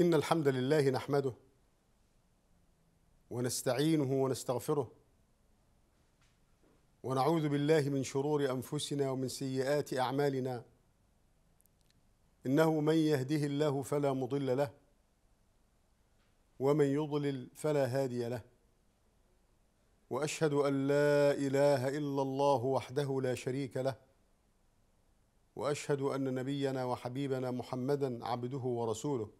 إن الحمد لله نحمده ونستعينه ونستغفره ونعوذ بالله من شرور أنفسنا ومن سيئات أعمالنا إنه من يهده الله فلا مضل له ومن يضلل فلا هادي له وأشهد أن لا إله إلا الله وحده لا شريك له وأشهد أن نبينا وحبيبنا محمدا عبده ورسوله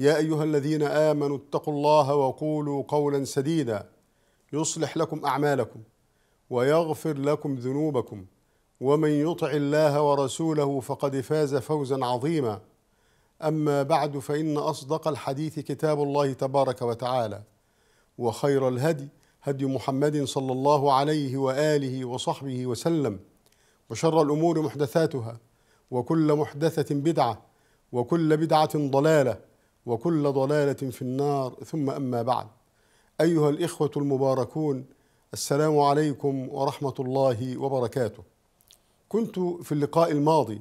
يا ايها الذين امنوا اتقوا الله وقولوا قولا سديدا يصلح لكم اعمالكم ويغفر لكم ذنوبكم ومن يطع الله ورسوله فقد فاز فوزا عظيما اما بعد فان اصدق الحديث كتاب الله تبارك وتعالى وخير الهدي هدي محمد صلى الله عليه واله وصحبه وسلم وشر الامور محدثاتها وكل محدثه بدعه وكل بدعه ضلاله وكل ضلالة في النار ثم أما بعد أيها الإخوة المباركون السلام عليكم ورحمة الله وبركاته كنت في اللقاء الماضي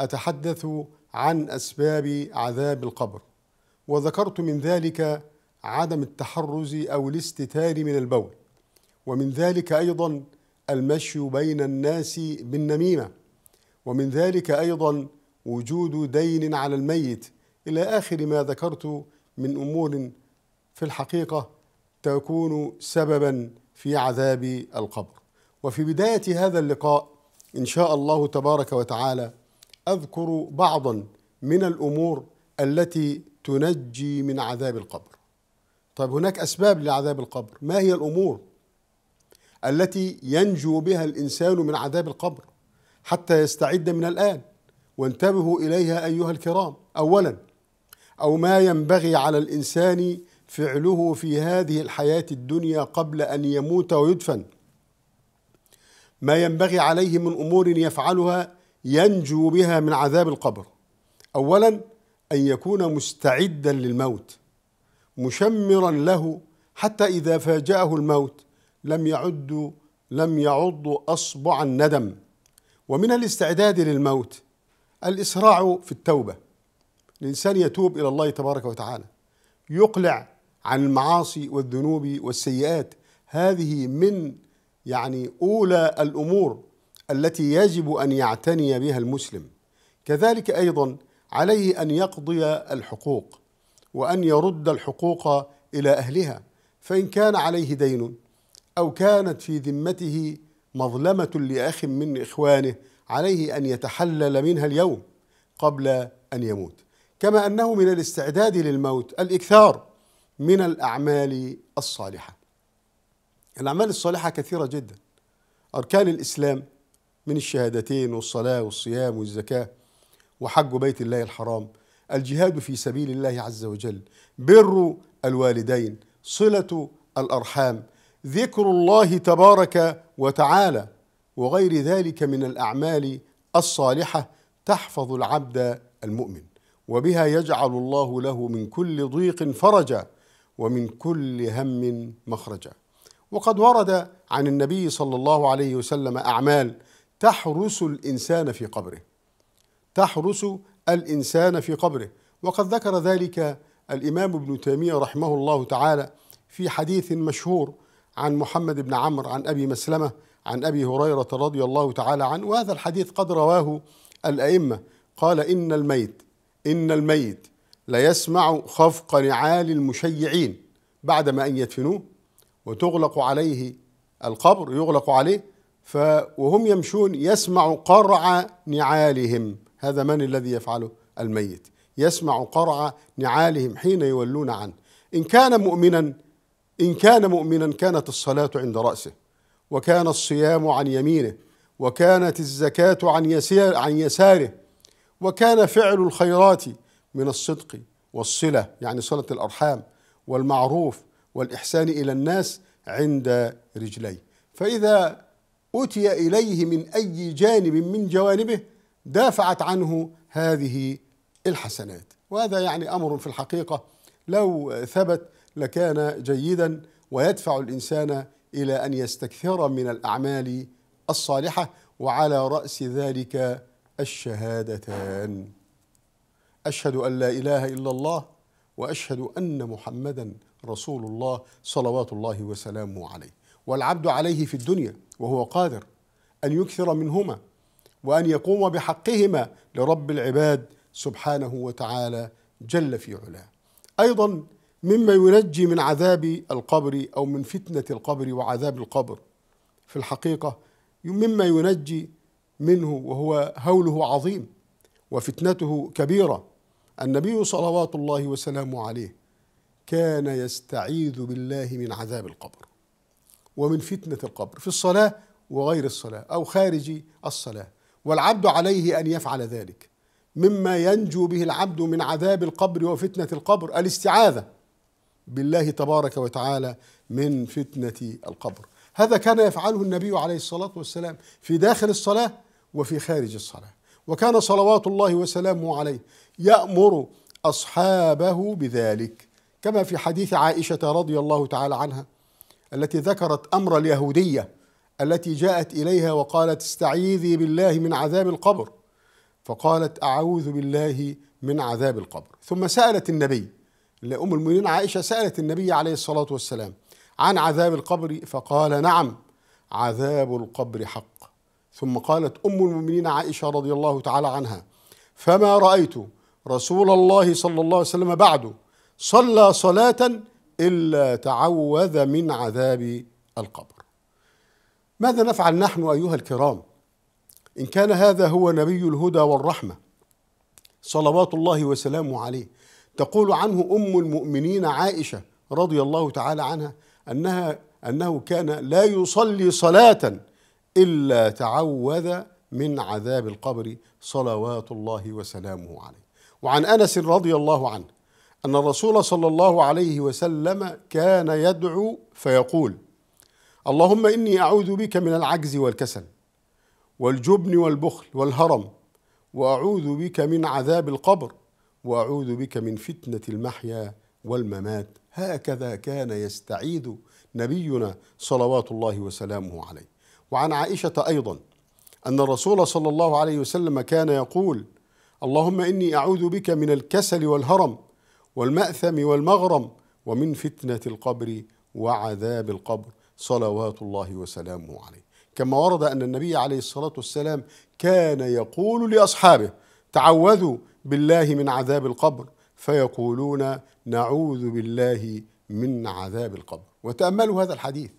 أتحدث عن أسباب عذاب القبر وذكرت من ذلك عدم التحرز أو الاستتار من البول ومن ذلك أيضا المشي بين الناس بالنميمة ومن ذلك أيضا وجود دين على الميت إلى آخر ما ذكرت من أمور في الحقيقة تكون سببا في عذاب القبر وفي بداية هذا اللقاء إن شاء الله تبارك وتعالى أذكر بعضا من الأمور التي تنجي من عذاب القبر طيب هناك أسباب لعذاب القبر ما هي الأمور التي ينجو بها الإنسان من عذاب القبر حتى يستعد من الآن وانتبهوا إليها أيها الكرام أولا أو ما ينبغي على الإنسان فعله في هذه الحياة الدنيا قبل أن يموت ويدفن ما ينبغي عليه من أمور يفعلها ينجو بها من عذاب القبر أولا أن يكون مستعدا للموت مشمرا له حتى إذا فاجأه الموت لم يعد لم يعض أصبع الندم ومن الاستعداد للموت الإسراع في التوبة الإنسان يتوب إلى الله تبارك وتعالى يقلع عن المعاصي والذنوب والسيئات هذه من يعني أولى الأمور التي يجب أن يعتني بها المسلم كذلك أيضا عليه أن يقضي الحقوق وأن يرد الحقوق إلى أهلها فإن كان عليه دين أو كانت في ذمته مظلمة لأخ من إخوانه عليه أن يتحلل منها اليوم قبل أن يموت كما انه من الاستعداد للموت الاكثار من الاعمال الصالحه. الاعمال الصالحه كثيره جدا. اركان الاسلام من الشهادتين والصلاه والصيام والزكاه وحج بيت الله الحرام، الجهاد في سبيل الله عز وجل، بر الوالدين، صله الارحام، ذكر الله تبارك وتعالى وغير ذلك من الاعمال الصالحه تحفظ العبد المؤمن. وبها يجعل الله له من كل ضيق فرجا ومن كل هم مخرجا وقد ورد عن النبي صلى الله عليه وسلم اعمال تحرس الانسان في قبره تحرس الانسان في قبره وقد ذكر ذلك الامام ابن تيميه رحمه الله تعالى في حديث مشهور عن محمد بن عمرو عن ابي مسلمه عن ابي هريره رضي الله تعالى عنه وهذا الحديث قد رواه الائمه قال ان الميت إن الميت ليسمع خفق نعال المشيعين بعدما أن يدفنوه وتغلق عليه القبر يغلق عليه وهم يمشون يسمع قرع نعالهم هذا من الذي يفعله الميت يسمع قرع نعالهم حين يولون عنه إن كان مؤمنا إن كان مؤمنا كانت الصلاة عند رأسه وكان الصيام عن يمينه وكانت الزكاة عن يساره وكان فعل الخيرات من الصدق والصله يعني صله الارحام والمعروف والاحسان الى الناس عند رجليه فاذا اتي اليه من اي جانب من جوانبه دافعت عنه هذه الحسنات وهذا يعني امر في الحقيقه لو ثبت لكان جيدا ويدفع الانسان الى ان يستكثر من الاعمال الصالحه وعلى راس ذلك الشهادتان أشهد أن لا إله إلا الله وأشهد أن محمدا رسول الله صلوات الله وسلامه عليه والعبد عليه في الدنيا وهو قادر أن يكثر منهما وأن يقوم بحقهما لرب العباد سبحانه وتعالى جل في علاه أيضا مما ينجي من عذاب القبر أو من فتنة القبر وعذاب القبر في الحقيقة مما ينجي منه وهو هوله عظيم وفتنته كبيره النبي صلوات الله وسلامه عليه كان يستعيذ بالله من عذاب القبر ومن فتنه القبر في الصلاه وغير الصلاه او خارج الصلاه والعبد عليه ان يفعل ذلك مما ينجو به العبد من عذاب القبر وفتنه القبر الاستعاذه بالله تبارك وتعالى من فتنه القبر هذا كان يفعله النبي عليه الصلاه والسلام في داخل الصلاه وفي خارج الصلاة وكان صلوات الله وسلامه عليه يأمر أصحابه بذلك كما في حديث عائشة رضي الله تعالى عنها التي ذكرت أمر اليهودية التي جاءت إليها وقالت استعيذي بالله من عذاب القبر فقالت أعوذ بالله من عذاب القبر ثم سألت النبي لأم المؤمنين عائشة سألت النبي عليه الصلاة والسلام عن عذاب القبر فقال نعم عذاب القبر حق ثم قالت أم المؤمنين عائشة رضي الله تعالى عنها فما رأيت رسول الله صلى الله عليه وسلم بعد صلى صلاة إلا تعوذ من عذاب القبر ماذا نفعل نحن أيها الكرام إن كان هذا هو نبي الهدى والرحمة صلوات الله وسلامه عليه تقول عنه أم المؤمنين عائشة رضي الله تعالى عنها أنها أنه كان لا يصلي صلاةً إلا تعوذ من عذاب القبر صلوات الله وسلامه عليه وعن أنس رضي الله عنه أن الرسول صلى الله عليه وسلم كان يدعو فيقول اللهم إني أعوذ بك من العجز والكسل والجبن والبخل والهرم وأعوذ بك من عذاب القبر وأعوذ بك من فتنة المحيا والممات هكذا كان يستعيد نبينا صلوات الله وسلامه عليه وعن عائشة أيضا أن الرسول صلى الله عليه وسلم كان يقول اللهم إني أعوذ بك من الكسل والهرم والمأثم والمغرم ومن فتنة القبر وعذاب القبر صلوات الله وسلامه عليه كما ورد أن النبي عليه الصلاة والسلام كان يقول لأصحابه تعوذوا بالله من عذاب القبر فيقولون نعوذ بالله من عذاب القبر وتأملوا هذا الحديث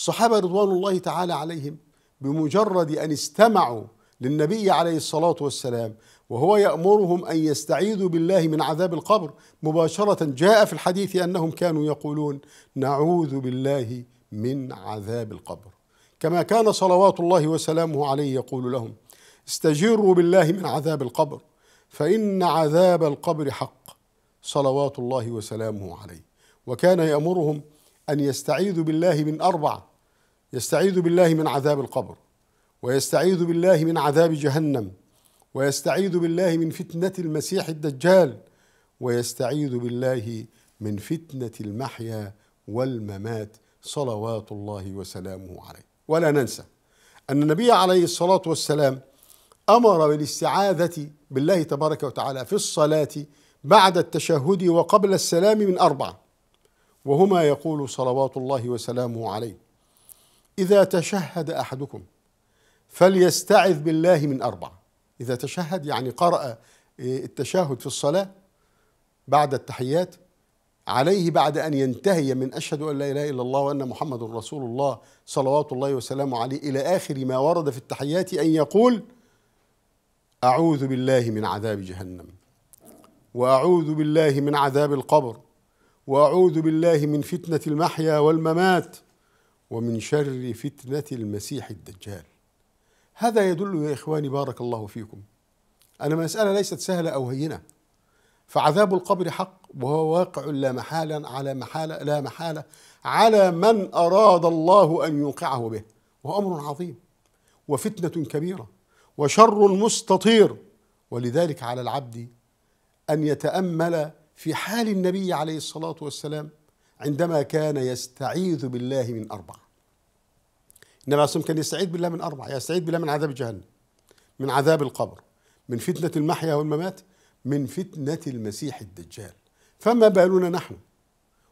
الصحابة رضوان الله تعالى عليهم بمجرد أن استمعوا للنبي عليه الصلاة والسلام وهو يأمرهم أن يستعيذوا بالله من عذاب القبر مباشرة جاء في الحديث أنهم كانوا يقولون نعوذ بالله من عذاب القبر كما كان صلوات الله وسلامه عليه يقول لهم استجيروا بالله من عذاب القبر فإن عذاب القبر حق صلوات الله وسلامه عليه وكان يأمرهم أن يستعيذوا بالله من أربع يستعيذ بالله من عذاب القبر ويستعيذ بالله من عذاب جهنم ويستعيذ بالله من فتنة المسيح الدجال ويستعيذ بالله من فتنة المحيا والممات صلوات الله وسلامه عليه ولا ننسى أن النبي عليه الصلاة والسلام أمر بالاستعاذة بالله تبارك وتعالى في الصلاة بعد التشهد وقبل السلام من أربعة وهما يقول صلوات الله وسلامه عليه إذا تشهد أحدكم فليستعذ بالله من أربع إذا تشهد يعني قرأ آه، التشهد في الصلاة بعد التحيات عليه بعد أن ينتهي من أشهد أن لا إله إلا الله وأن محمد رسول الله صلوات الله وسلامه عليه إلى آخر ما ورد في التحيات أن يقول أعوذ بالله من عذاب جهنم وأعوذ بالله من عذاب القبر وأعوذ بالله من فتنة المحيا والممات ومن شر فتنة المسيح الدجال هذا يدل يا إخواني بارك الله فيكم أن المسألة ليست سهلة أو هينة فعذاب القبر حق وهو واقع لا محالة على محالة لا محالة على من أراد الله أن يوقعه به وأمر عظيم وفتنة كبيرة وشر مستطير ولذلك على العبد أن يتأمل في حال النبي عليه الصلاة والسلام عندما كان يستعيذ بالله من أربع النبي عليه كان يستعيذ بالله من أربع يستعيذ بالله من عذاب جهنم من عذاب القبر من فتنة المحيا والممات من فتنة المسيح الدجال فما بالنا نحن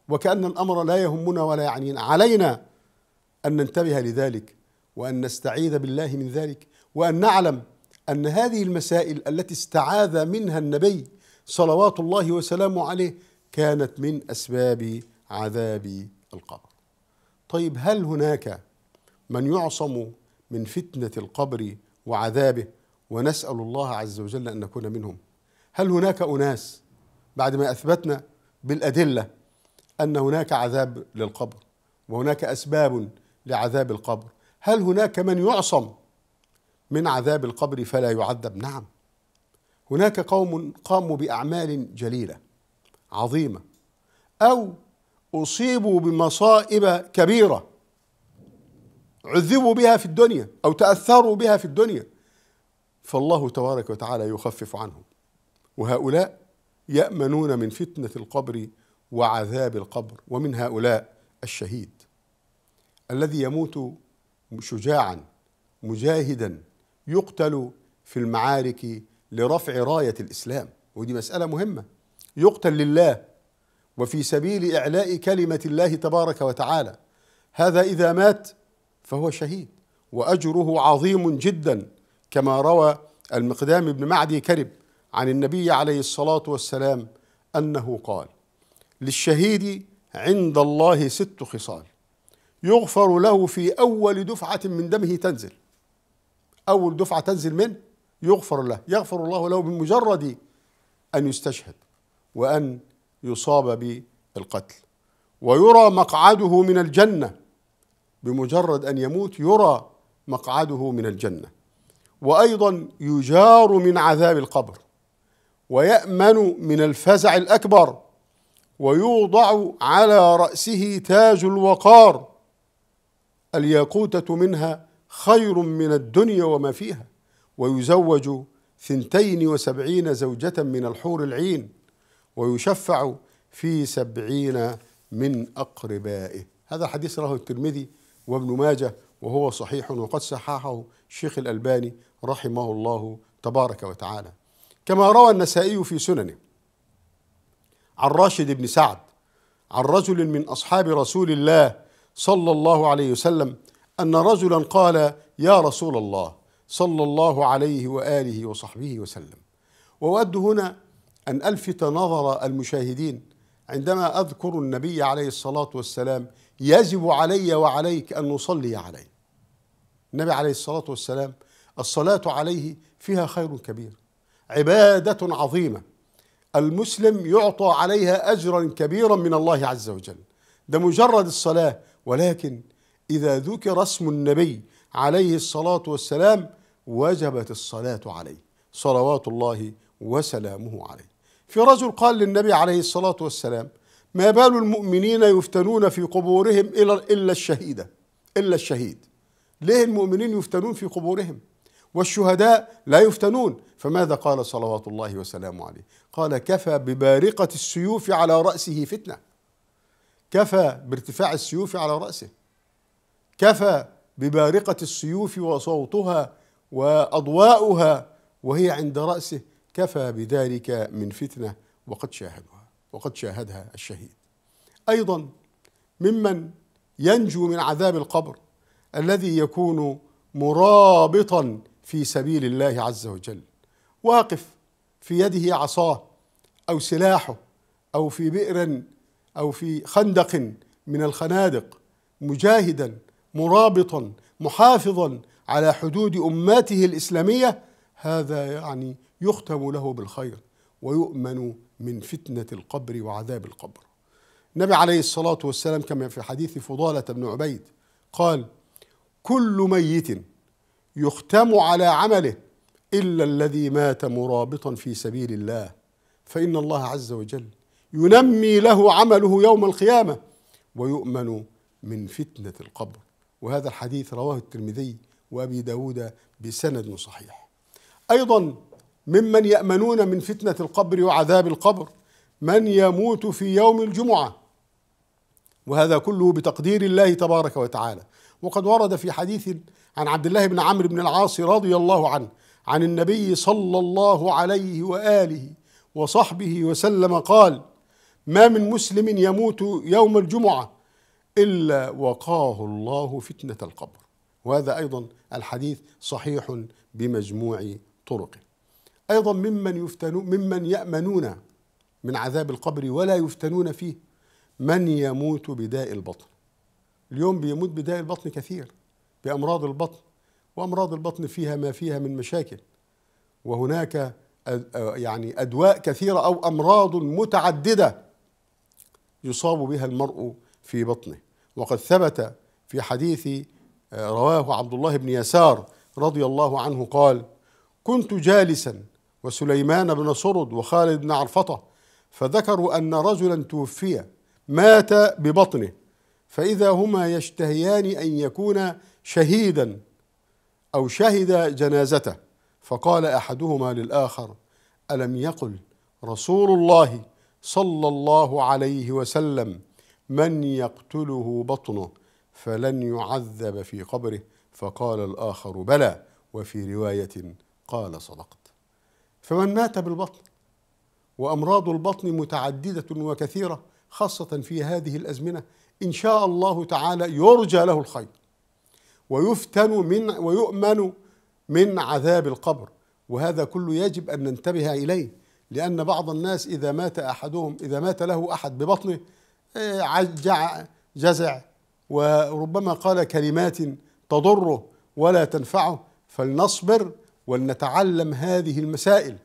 وكأن الأمر لا يهمنا ولا يعنينا علينا أن ننتبه لذلك وأن نستعيذ بالله من ذلك وأن نعلم أن هذه المسائل التي استعاذ منها النبي صلوات الله وسلامه عليه كانت من أسباب عذاب القبر طيب هل هناك من يعصم من فتنه القبر وعذابه ونسال الله عز وجل ان نكون منهم هل هناك اناس بعد ما اثبتنا بالادله ان هناك عذاب للقبر وهناك اسباب لعذاب القبر هل هناك من يعصم من عذاب القبر فلا يعذب نعم هناك قوم قاموا باعمال جليله عظيمه او اصيبوا بمصائب كبيره عذبوا بها في الدنيا او تاثروا بها في الدنيا فالله تبارك وتعالى يخفف عنهم وهؤلاء يامنون من فتنه القبر وعذاب القبر ومن هؤلاء الشهيد الذي يموت شجاعا مجاهدا يقتل في المعارك لرفع رايه الاسلام ودي مساله مهمه يقتل لله وفي سبيل إعلاء كلمة الله تبارك وتعالى هذا إذا مات فهو شهيد وأجره عظيم جدا كما روى المقدام بن معدي كرب عن النبي عليه الصلاة والسلام أنه قال للشهيد عند الله ست خصال يغفر له في أول دفعة من دمه تنزل أول دفعة تنزل منه يغفر له يغفر الله له بمجرد أن يستشهد وأن يصاب بالقتل ويرى مقعده من الجنه بمجرد ان يموت يرى مقعده من الجنه وايضا يجار من عذاب القبر ويامن من الفزع الاكبر ويوضع على راسه تاج الوقار الياقوته منها خير من الدنيا وما فيها ويزوج ثنتين وسبعين زوجة من الحور العين ويشفع في سبعين من أقربائه هذا حديث رواه الترمذي وابن ماجه وهو صحيح وقد صححه الشيخ الألباني رحمه الله تبارك وتعالى كما روى النسائي في سننه عن راشد بن سعد عن رجل من أصحاب رسول الله صلى الله عليه وسلم أن رجلا قال يا رسول الله صلى الله عليه وآله وصحبه وسلم وأود هنا أن ألفت نظر المشاهدين عندما أذكر النبي عليه الصلاة والسلام يجب علي وعليك أن نصلي عليه النبي عليه الصلاة والسلام الصلاة عليه فيها خير كبير عبادة عظيمة المسلم يعطى عليها أجرا كبيرا من الله عز وجل ده مجرد الصلاة ولكن إذا ذكر اسم النبي عليه الصلاة والسلام وجبت الصلاة عليه صلوات الله وسلامه عليه في رجل قال للنبي عليه الصلاة والسلام ما بال المؤمنين يفتنون في قبورهم إلا إلا الشهيدة إلا الشهيد ليه المؤمنين يفتنون في قبورهم والشهداء لا يفتنون فماذا قال صلوات الله وسلامه عليه قال كفى ببارقة السيوف على رأسه فتنة كفى بارتفاع السيوف على رأسه كفى ببارقة السيوف وصوتها وأضواؤها وهي عند رأسه كفى بذلك من فتنة وقد شاهدها وقد شاهدها الشهيد أيضا ممن ينجو من عذاب القبر الذي يكون مرابطا في سبيل الله عز وجل واقف في يده عصاه أو سلاحه أو في بئر أو في خندق من الخنادق مجاهدا مرابطا محافظا على حدود أماته الإسلامية هذا يعني يختم له بالخير ويؤمن من فتنة القبر وعذاب القبر النبي عليه الصلاة والسلام كما في حديث فضالة بن عبيد قال كل ميت يختم على عمله إلا الذي مات مرابطا في سبيل الله فإن الله عز وجل ينمي له عمله يوم القيامة ويؤمن من فتنة القبر وهذا الحديث رواه الترمذي وأبي داود بسند صحيح أيضا ممن يأمنون من فتنة القبر وعذاب القبر من يموت في يوم الجمعة وهذا كله بتقدير الله تبارك وتعالى وقد ورد في حديث عن عبد الله بن عمرو بن العاص رضي الله عنه عن النبي صلى الله عليه وآله وصحبه وسلم قال ما من مسلم يموت يوم الجمعة إلا وقاه الله فتنة القبر وهذا أيضا الحديث صحيح بمجموع طرقه أيضا ممن يفتنون ممن يأمنون من عذاب القبر ولا يفتنون فيه من يموت بداء البطن اليوم بيموت بداء البطن كثير بأمراض البطن وأمراض البطن فيها ما فيها من مشاكل وهناك يعني أدواء كثيرة أو أمراض متعددة يصاب بها المرء في بطنه وقد ثبت في حديث آه، رواه عبد الله بن يسار رضي الله عنه قال كنت جالسا وسليمان بن سرد وخالد بن عرفطة فذكروا أن رجلا توفي مات ببطنه فإذا هما يشتهيان أن يكون شهيدا أو شهد جنازته فقال أحدهما للآخر ألم يقل رسول الله صلى الله عليه وسلم من يقتله بطنه فلن يعذب في قبره فقال الآخر بلى وفي رواية قال صدقت فمن مات بالبطن وامراض البطن متعدده وكثيره خاصه في هذه الازمنه ان شاء الله تعالى يرجى له الخير ويفتن من ويؤمن من عذاب القبر وهذا كله يجب ان ننتبه اليه لان بعض الناس اذا مات احدهم اذا مات له احد ببطنه آه، جزع وربما قال كلمات تضره ولا تنفعه فلنصبر ولنتعلم هذه المسائل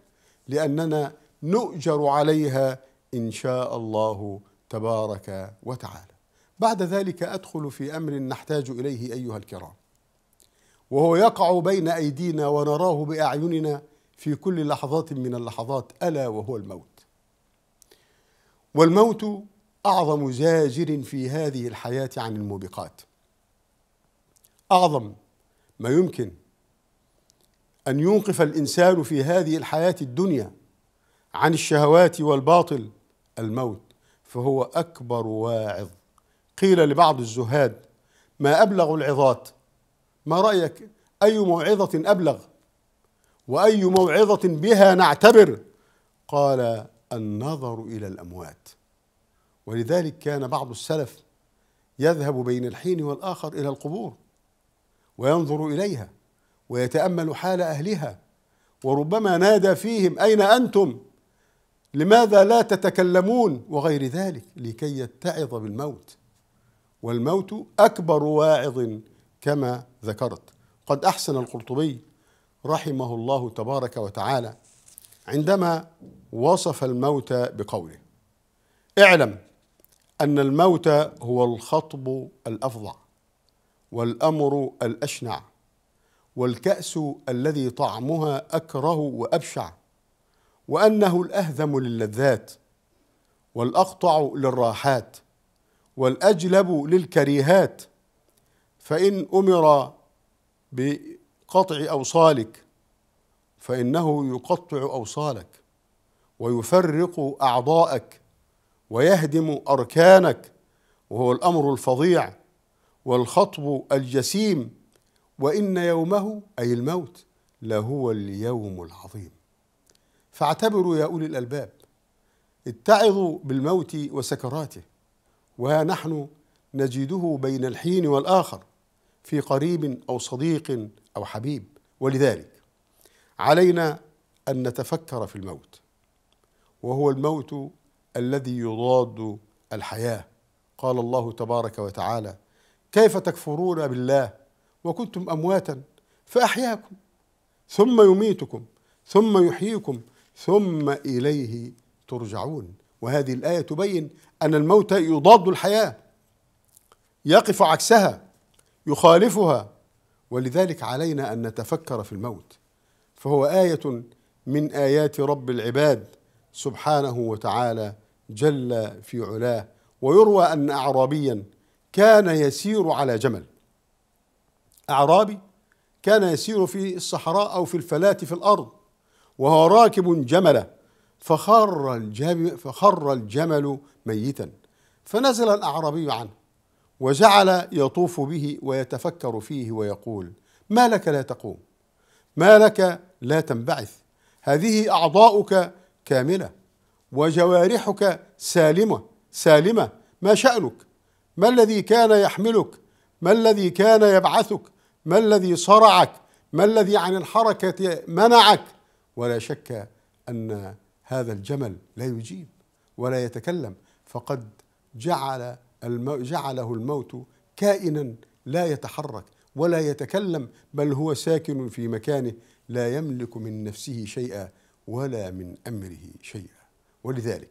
لأننا نؤجر عليها إن شاء الله تبارك وتعالى بعد ذلك أدخل في أمر نحتاج إليه أيها الكرام وهو يقع بين أيدينا ونراه بأعيننا في كل لحظات من اللحظات ألا وهو الموت والموت أعظم زاجر في هذه الحياة عن الموبقات أعظم ما يمكن ان يوقف الانسان في هذه الحياه الدنيا عن الشهوات والباطل الموت فهو اكبر واعظ قيل لبعض الزهاد ما ابلغ العظات ما رايك اي موعظه ابلغ واي موعظه بها نعتبر قال النظر الى الاموات ولذلك كان بعض السلف يذهب بين الحين والاخر الى القبور وينظر اليها ويتامل حال اهلها وربما نادى فيهم اين انتم لماذا لا تتكلمون وغير ذلك لكي يتعظ بالموت والموت اكبر واعظ كما ذكرت قد احسن القرطبي رحمه الله تبارك وتعالى عندما وصف الموت بقوله اعلم ان الموت هو الخطب الافظع والامر الاشنع والكأس الذي طعمها أكره وأبشع وأنه الأهذم للذات والأقطع للراحات والأجلب للكريهات فإن أمر بقطع أوصالك فإنه يقطع أوصالك ويفرق أعضاءك ويهدم أركانك وهو الأمر الفظيع والخطب الجسيم وإن يومه أي الموت لهو اليوم العظيم فاعتبروا يا أولي الألباب اتعظوا بالموت وسكراته وها نحن نجده بين الحين والآخر في قريب أو صديق أو حبيب ولذلك علينا أن نتفكر في الموت وهو الموت الذي يضاد الحياة قال الله تبارك وتعالى كيف تكفرون بالله وكنتم امواتا فاحياكم ثم يميتكم ثم يحييكم ثم اليه ترجعون وهذه الايه تبين ان الموت يضاد الحياه يقف عكسها يخالفها ولذلك علينا ان نتفكر في الموت فهو ايه من ايات رب العباد سبحانه وتعالى جل في علاه ويروى ان اعرابيا كان يسير على جمل أعرابي كان يسير في الصحراء أو في الفلاة في الأرض وهو راكب جمله فخر الجمل, فخر الجمل ميتا فنزل الأعرابي عنه وجعل يطوف به ويتفكر فيه ويقول ما لك لا تقوم ما لك لا تنبعث هذه أعضاؤك كاملة وجوارحك سالمة سالمة ما شأنك ما الذي كان يحملك ما الذي كان يبعثك ما الذي صرعك ما الذي عن الحركة منعك ولا شك أن هذا الجمل لا يجيب ولا يتكلم فقد جعل المو جعله الموت كائنا لا يتحرك ولا يتكلم بل هو ساكن في مكانه لا يملك من نفسه شيئا ولا من امره شيئا ولذلك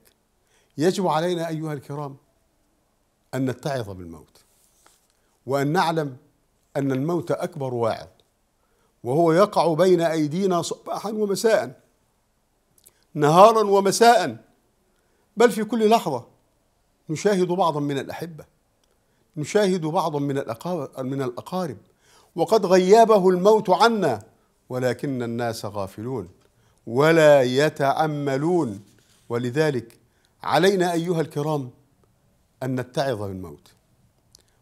يجب علينا ايها الكرام ان نتعظ بالموت وان نعلم أن الموت أكبر واعظ وهو يقع بين أيدينا صباحا ومساء نهارا ومساء بل في كل لحظة نشاهد بعضا من الأحبة نشاهد بعضا من الأقارب, من الأقارب وقد غيابه الموت عنا ولكن الناس غافلون ولا يتأملون ولذلك علينا أيها الكرام أن نتعظ بالموت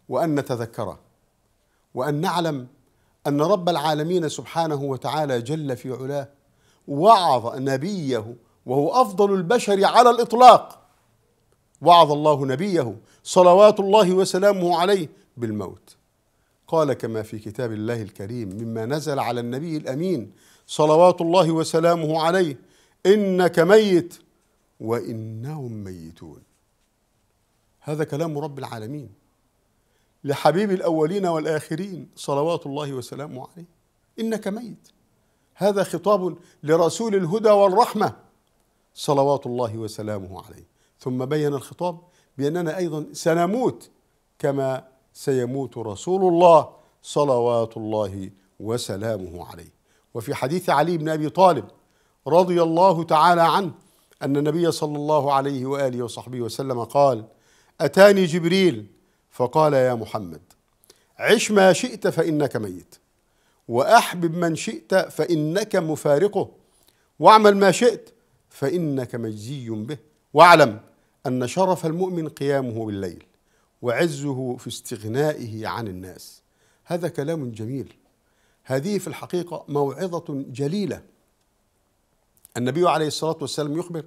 وأن نتذكره وأن نعلم أن رب العالمين سبحانه وتعالى جل في علاه وعظ نبيه وهو أفضل البشر على الإطلاق وعظ الله نبيه صلوات الله وسلامه عليه بالموت قال كما في كتاب الله الكريم مما نزل على النبي الأمين صلوات الله وسلامه عليه إنك ميت وإنهم ميتون هذا كلام رب العالمين لحبيب الاولين والاخرين صلوات الله وسلامه عليه انك ميت هذا خطاب لرسول الهدى والرحمه صلوات الله وسلامه عليه ثم بين الخطاب باننا ايضا سنموت كما سيموت رسول الله صلوات الله وسلامه عليه وفي حديث علي بن ابي طالب رضي الله تعالى عنه ان النبي صلى الله عليه واله وصحبه وسلم قال اتاني جبريل فقال يا محمد عش ما شئت فانك ميت واحبب من شئت فانك مفارقه واعمل ما شئت فانك مجزي به واعلم ان شرف المؤمن قيامه بالليل وعزه في استغنائه عن الناس هذا كلام جميل هذه في الحقيقه موعظه جليله النبي عليه الصلاه والسلام يخبر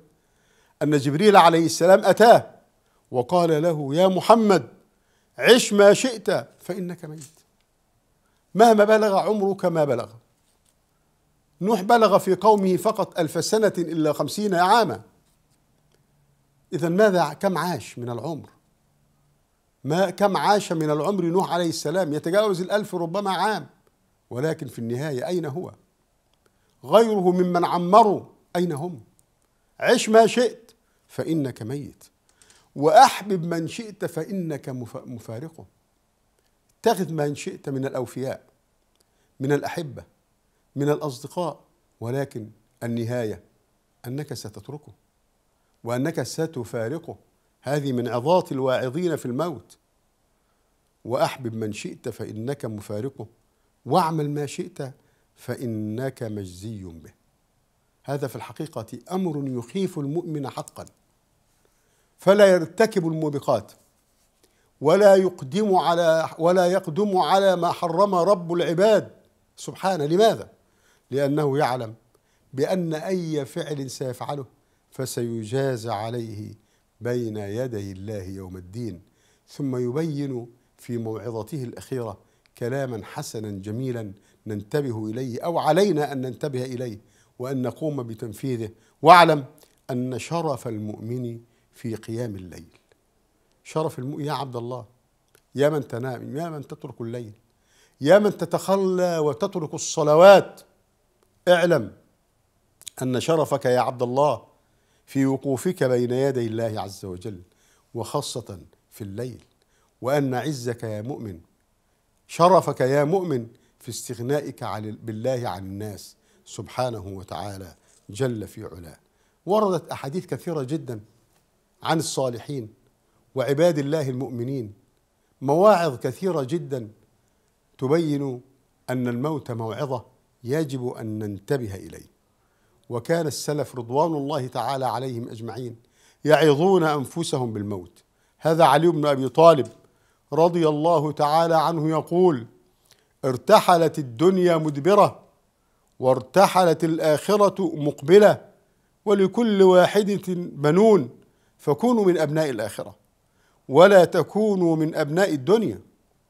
ان جبريل عليه السلام اتاه وقال له يا محمد عش ما شئت فإنك ميت مهما بلغ عمرك ما بلغ نوح بلغ في قومه فقط ألف سنة إلا خمسين عاما إذا ماذا كم عاش من العمر ما كم عاش من العمر نوح عليه السلام يتجاوز الألف ربما عام ولكن في النهاية أين هو غيره ممن عمروا أين هم عش ما شئت فإنك ميت وأحبب من شئت فإنك مفارقه اتخذ من شئت من الأوفياء من الأحبة من الأصدقاء ولكن النهاية أنك ستتركه وأنك ستفارقه هذه من عظات الواعظين في الموت وأحبب من شئت فإنك مفارقه واعمل ما شئت فإنك مجزي به هذا في الحقيقة أمر يخيف المؤمن حقا فلا يرتكب الموبقات ولا يقدم على ولا يقدم على ما حرم رب العباد سبحانه لماذا؟ لأنه يعلم بأن أي فعل سيفعله فسيجازى عليه بين يدي الله يوم الدين ثم يبين في موعظته الأخيرة كلاما حسنا جميلا ننتبه إليه أو علينا أن ننتبه إليه وأن نقوم بتنفيذه واعلم أن شرف المؤمن في قيام الليل شرف الم... يا عبد الله يا من تنام يا من تترك الليل يا من تتخلى وتترك الصلوات اعلم ان شرفك يا عبد الله في وقوفك بين يدي الله عز وجل وخاصه في الليل وان عزك يا مؤمن شرفك يا مؤمن في استغنائك عن بالله عن الناس سبحانه وتعالى جل في علاه وردت احاديث كثيره جدا عن الصالحين وعباد الله المؤمنين مواعظ كثيره جدا تبين ان الموت موعظه يجب ان ننتبه اليه وكان السلف رضوان الله تعالى عليهم اجمعين يعظون انفسهم بالموت هذا علي بن ابي طالب رضي الله تعالى عنه يقول ارتحلت الدنيا مدبره وارتحلت الاخره مقبله ولكل واحده بنون فكونوا من أبناء الآخرة ولا تكونوا من أبناء الدنيا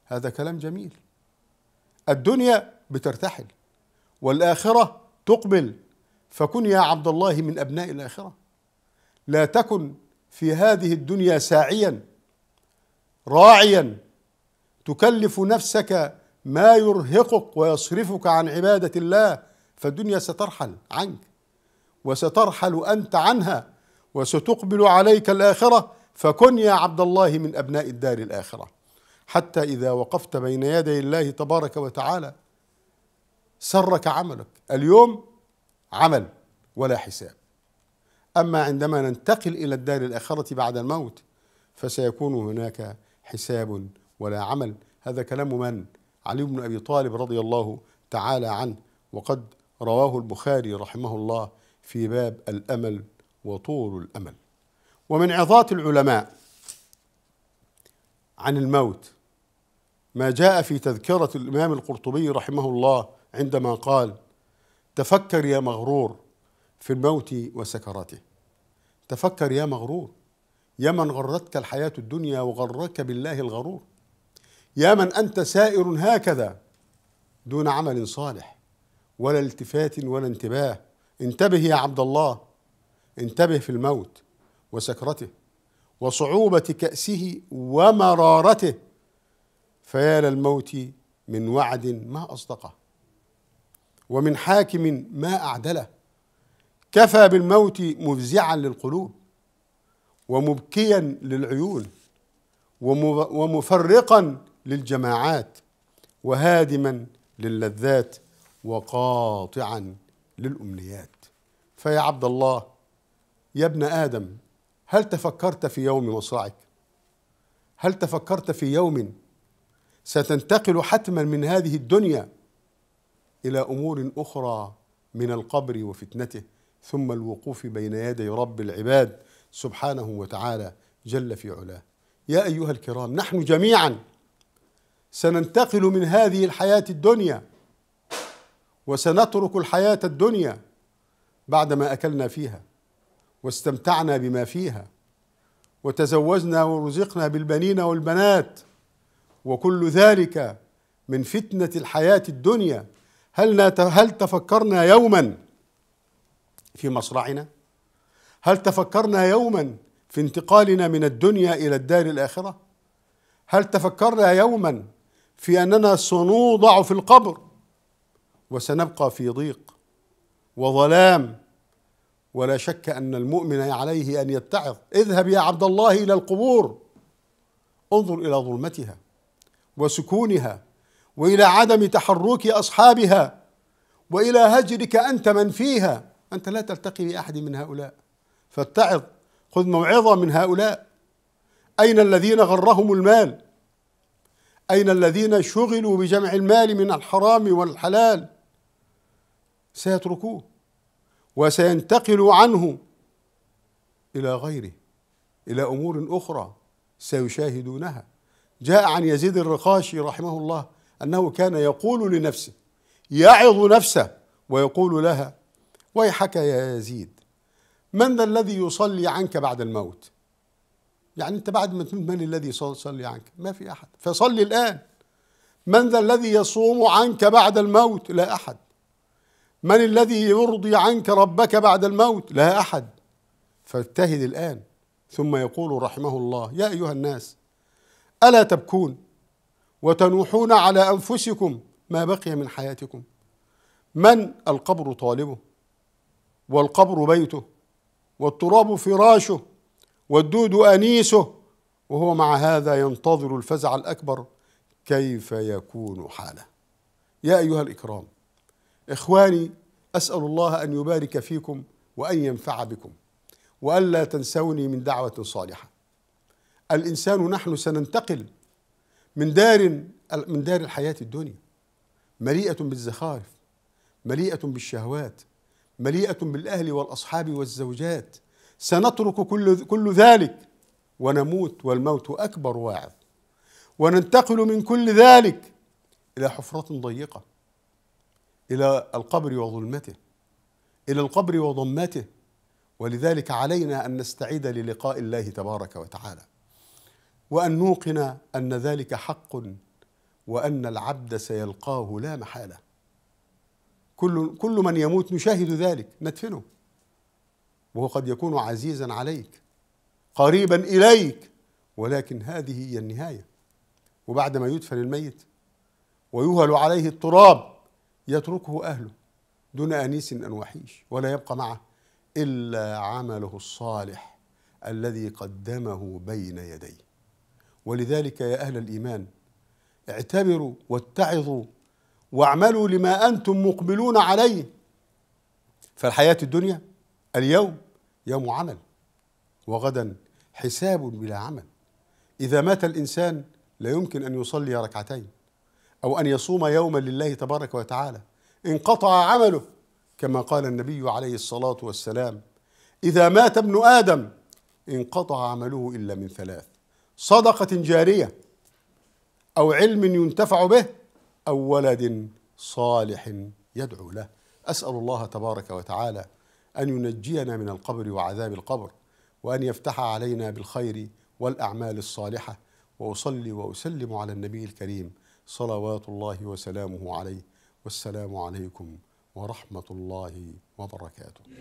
هذا كلام جميل الدنيا بترتحل والآخرة تقبل فكن يا عبد الله من أبناء الآخرة لا تكن في هذه الدنيا ساعيا راعيا تكلف نفسك ما يرهقك ويصرفك عن عبادة الله فالدنيا سترحل عنك وسترحل أنت عنها وستقبل عليك الآخرة فكن يا عبد الله من أبناء الدار الآخرة حتى إذا وقفت بين يدي الله تبارك وتعالى سرك عملك اليوم عمل ولا حساب أما عندما ننتقل إلى الدار الآخرة بعد الموت فسيكون هناك حساب ولا عمل هذا كلام من؟ علي بن أبي طالب رضي الله تعالى عنه وقد رواه البخاري رحمه الله في باب الأمل وطول الامل ومن عظات العلماء عن الموت ما جاء في تذكره الامام القرطبي رحمه الله عندما قال تفكر يا مغرور في الموت وسكراته تفكر يا مغرور يا من غرتك الحياه الدنيا وغرك بالله الغرور يا من انت سائر هكذا دون عمل صالح ولا التفات ولا انتباه انتبه يا عبد الله انتبه في الموت وسكرته وصعوبة كأسه ومرارته فيا للموت من وعد ما أصدقه ومن حاكم ما أعدله كفى بالموت مفزعا للقلوب ومبكيا للعيون ومفرقا للجماعات وهادما للذات وقاطعا للأمنيات فيا عبد الله يا ابن آدم هل تفكرت في يوم مصرعك هل تفكرت في يوم ستنتقل حتما من هذه الدنيا إلى أمور أخرى من القبر وفتنته ثم الوقوف بين يدي رب العباد سبحانه وتعالى جل في علاه يا أيها الكرام نحن جميعا سننتقل من هذه الحياة الدنيا وسنترك الحياة الدنيا بعدما أكلنا فيها واستمتعنا بما فيها وتزوجنا ورزقنا بالبنين والبنات وكل ذلك من فتنة الحياة الدنيا هل هل تفكرنا يوما في مصرعنا؟ هل تفكرنا يوما في انتقالنا من الدنيا إلى الدار الآخرة؟ هل تفكرنا يوما في أننا سنوضع في القبر وسنبقى في ضيق وظلام ولا شك أن المؤمن عليه أن يتعظ اذهب يا عبد الله إلى القبور انظر إلى ظلمتها وسكونها وإلى عدم تحرك أصحابها وإلى هجرك أنت من فيها أنت لا تلتقي بأحد من هؤلاء فاتعظ خذ موعظة من هؤلاء أين الذين غرهم المال أين الذين شغلوا بجمع المال من الحرام والحلال سيتركوه وسينتقل عنه إلى غيره إلى أمور أخرى سيشاهدونها جاء عن يزيد الرقاشي رحمه الله أنه كان يقول لنفسه يعظ نفسه ويقول لها ويحك يا يزيد من ذا الذي يصلي عنك بعد الموت يعني انت بعد ما تموت من الذي يصلي عنك ما في احد فصلي الان من ذا الذي يصوم عنك بعد الموت لا احد من الذي يرضي عنك ربك بعد الموت لا أحد فاجتهد الآن ثم يقول رحمه الله يا أيها الناس ألا تبكون وتنوحون على أنفسكم ما بقي من حياتكم من القبر طالبه والقبر بيته والتراب فراشه والدود أنيسه وهو مع هذا ينتظر الفزع الأكبر كيف يكون حاله يا أيها الإكرام إخواني أسأل الله أن يبارك فيكم وأن ينفع بكم وألا تنسوني من دعوة صالحة الإنسان نحن سننتقل من دار من دار الحياة الدنيا مليئة بالزخارف مليئة بالشهوات مليئة بالأهل والأصحاب والزوجات سنترك كل كل ذلك ونموت والموت أكبر واعظ وننتقل من كل ذلك إلى حفرة ضيقة إلى القبر وظلمته إلى القبر وضمته ولذلك علينا أن نستعد للقاء الله تبارك وتعالى وأن نوقن أن ذلك حق وأن العبد سيلقاه لا محالة كل, كل من يموت نشاهد ذلك ندفنه وهو قد يكون عزيزا عليك قريبا إليك ولكن هذه هي النهاية وبعدما يدفن الميت ويهل عليه التراب يتركه أهله دون أنيس أن وحيش ولا يبقى معه إلا عمله الصالح الذي قدمه بين يديه ولذلك يا أهل الإيمان اعتبروا واتعظوا واعملوا لما أنتم مقبلون عليه فالحياة الدنيا اليوم يوم عمل وغدا حساب بلا عمل إذا مات الإنسان لا يمكن أن يصلي ركعتين أو أن يصوم يوما لله تبارك وتعالى انقطع عمله كما قال النبي عليه الصلاة والسلام إذا مات ابن آدم انقطع عمله إلا من ثلاث صدقة جارية أو علم ينتفع به أو ولد صالح يدعو له أسأل الله تبارك وتعالى أن ينجينا من القبر وعذاب القبر وأن يفتح علينا بالخير والأعمال الصالحة وأصلي وأسلم على النبي الكريم صلوات الله وسلامه عليه والسلام عليكم ورحمه الله وبركاته